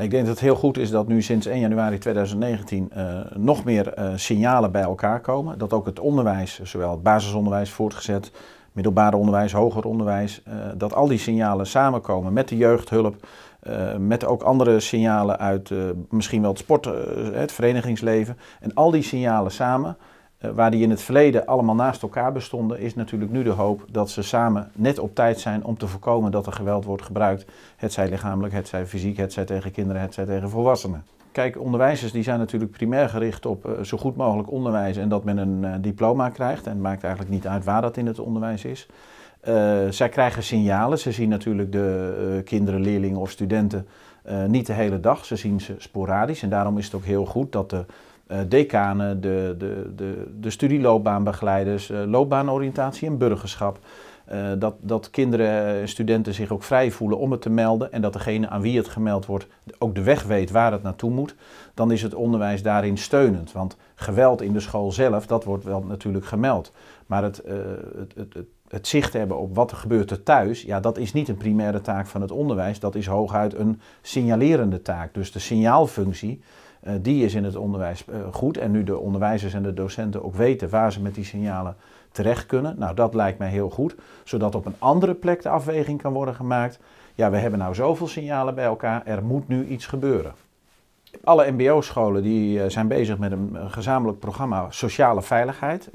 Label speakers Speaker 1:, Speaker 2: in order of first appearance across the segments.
Speaker 1: Ik denk dat het heel goed is dat nu sinds 1 januari 2019 eh, nog meer eh, signalen bij elkaar komen. Dat ook het onderwijs, zowel het basisonderwijs, voortgezet, middelbaar onderwijs, hoger onderwijs, eh, dat al die signalen samenkomen met de jeugdhulp, met ook andere signalen uit misschien wel het sport, het verenigingsleven. En al die signalen samen eh, waar die in het verleden allemaal naast elkaar bestonden, is natuurlijk nu de hoop dat ze samen net op tijd zijn om te voorkomen dat er geweld wordt gebruikt. Het zij lichamelijk, het zij fysiek, het zij tegen kinderen, het zij tegen volwassenen. Kijk, onderwijzers die zijn natuurlijk primair gericht op eh, zo goed mogelijk onderwijs en dat men een eh, diploma krijgt. En het maakt eigenlijk niet uit waar dat in het onderwijs is. zij krijgen signalen. Ze zien natuurlijk de kinderen, leerlingen of studenten niet de hele dag. Ze zien ze sporadisch. En daarom is het ook heel goed dat de eh, decanen, de, de, de, de studieloopbaanbegeleiders, eh, loopbaanoriëntatie en burgerschap. Eh, dat, dat kinderen en studenten zich ook vrij voelen om het te melden en dat degene aan wie het gemeld wordt ook de weg weet waar het naartoe moet, dan is het onderwijs daarin steunend. Want geweld in de school zelf, dat wordt wel natuurlijk gemeld. Maar het, het, het, het, het, zicht hebben op wat er gebeurt er thuis, ja, dat is niet een primaire taak van het onderwijs, dat is hooguit een signalerende taak. Dus de signaalfunctie eh, die is in het onderwijs eh, goed. En nu de onderwijzers en de docenten ook weten waar ze met die signalen terecht kunnen. Nou, dat lijkt mij heel goed. Zodat op een andere plek de afweging kan worden gemaakt. Ja, we hebben nou zoveel signalen bij elkaar. Er moet nu iets gebeuren. Alle MBO-scholen die eh, zijn bezig met een gezamenlijk programma sociale veiligheid.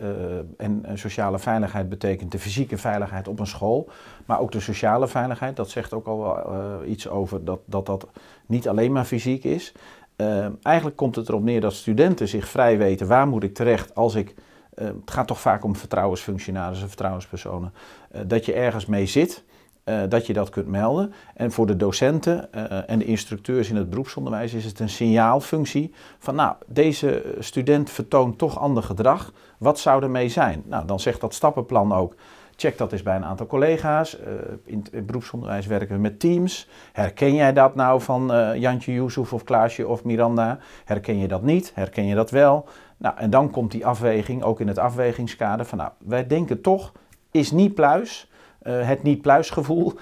Speaker 1: en sociale veiligheid betekent de fysieke veiligheid op een school, maar ook de sociale veiligheid. Dat zegt ook al iets over dat dat, dat niet alleen maar fysiek is. Ehm, eigenlijk komt het erop neer dat studenten zich vrij weten waar moet ik terecht als ik. Ehm, het gaat toch vaak om vertrouwensfunctionarissen, vertrouwenspersonen. Eh, dat je ergens mee zit, eh, dat je dat kunt melden. En voor de docenten eh, en de instructeurs in het beroepsonderwijs is het een signaalfunctie van, nou, deze student vertoont toch ander gedrag. Wat zou er mee zijn? Nou, dan zegt dat stappenplan ook. Check dat eens bij een aantal collega's. Eh, in het eh, beroepsonderwijs werken we met teams. Herken jij dat nou van eh, Jantje Yusuf of Klaasje of Miranda? Herken je dat niet? Herken je dat wel? Nou, en dan komt die afweging, ook in het afwegingskader, van nou, wij denken toch, is niet pluis, het niet pluisgevoel,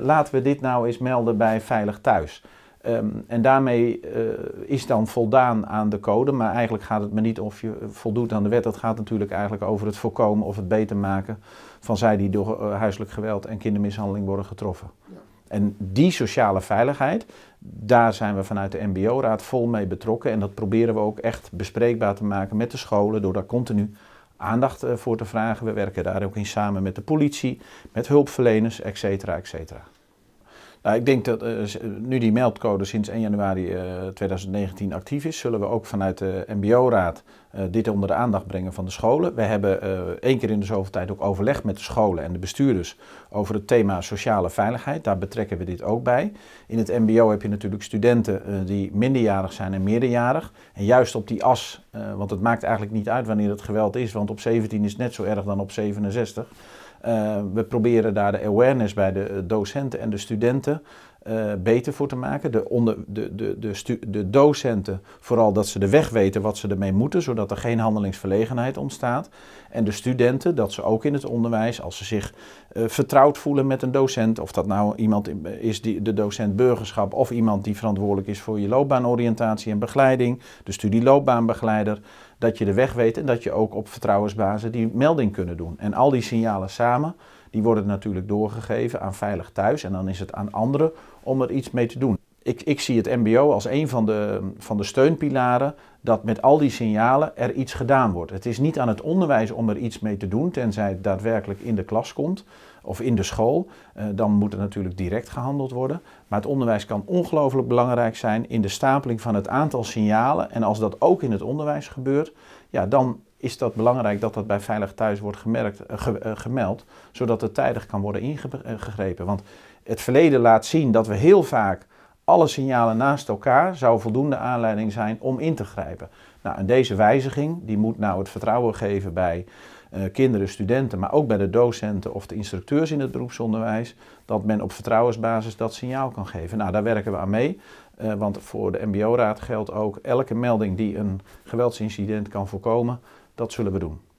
Speaker 1: laten we dit nou eens melden bij Veilig Thuis. Ehm, en daarmee eh, is dan voldaan aan de code, maar eigenlijk gaat het me niet of je eh, voldoet aan de wet. Dat gaat natuurlijk eigenlijk over het voorkomen of het beter maken van zij die door eh, huiselijk geweld en kindermishandeling worden getroffen. Ja. En die sociale veiligheid, daar zijn we vanuit de MBO-raad vol mee betrokken. En dat proberen we ook echt bespreekbaar te maken met de scholen door daar continu aandacht voor te vragen. We werken daar ook in samen met de politie, met hulpverleners, et cetera, et cetera. Nou, ik denk dat eh, eh, nu die meldcode sinds 1 januari 2019 eh, actief is, zullen we ook vanuit de MBO-raad dit onder de aandacht brengen van de scholen. We hebben één keer in de zoveel tijd ook overleg met de scholen en de bestuurders over het thema sociale veiligheid. Daar betrekken we dit ook bij. In het MBO heb je natuurlijk studenten die minderjarig zijn en meerderjarig. En juist op die as, want het maakt eigenlijk niet uit wanneer het geweld is, want op 17 is net zo erg dan op 67. Eh, we proberen daar de awareness bij de eh, docenten en de studenten eh, beter voor te maken. De, onder, de, de, de, de docenten vooral dat ze de weg weten wat ze ermee moeten, zodat er geen handelingsverlegenheid ontstaat. En de studenten dat ze ook in het onderwijs, als ze zich eh, vertrouwd voelen met een docent, of dat nou iemand is die de docent burgerschap of iemand die verantwoordelijk is voor je loopbaanoriëntatie en begeleiding, de studieloopbaanbegeleider, dat je de weg weet en dat je ook op vertrouwensbasis die melding kunnen doen. En al die signalen samen die worden natuurlijk doorgegeven aan Veilig Thuis en dan is het aan anderen om er iets mee te doen. Ik, ik zie het MBO als een van de, van de steunpilaren dat met al die signalen er iets gedaan wordt. Het is niet aan het onderwijs om er iets mee te doen, tenzij het daadwerkelijk in de klas komt of in de school. Eh, dan moet er natuurlijk direct gehandeld worden. Maar het onderwijs kan ongelooflijk belangrijk zijn in de stapeling van het aantal signalen. En als dat ook in het onderwijs gebeurt, ja, dan is dat belangrijk dat dat bij Veilig Thuis wordt gemerkt, eh, eh, gemeld, zodat het tijdig kan worden ingegrepen. Eh, want het verleden laat zien dat we heel vaak alle signalen naast elkaar zou voldoende aanleiding zijn om in te grijpen. Nou, en deze wijziging die moet nou het vertrouwen geven bij kinderen, studenten, maar ook bij de docenten of de instructeurs in het beroepsonderwijs, dat men op vertrouwensbasis dat signaal kan geven. Nou, daar werken we aan mee, want voor de MBO-raad geldt ook elke melding die een geweldsincident kan voorkomen, dat zullen we doen.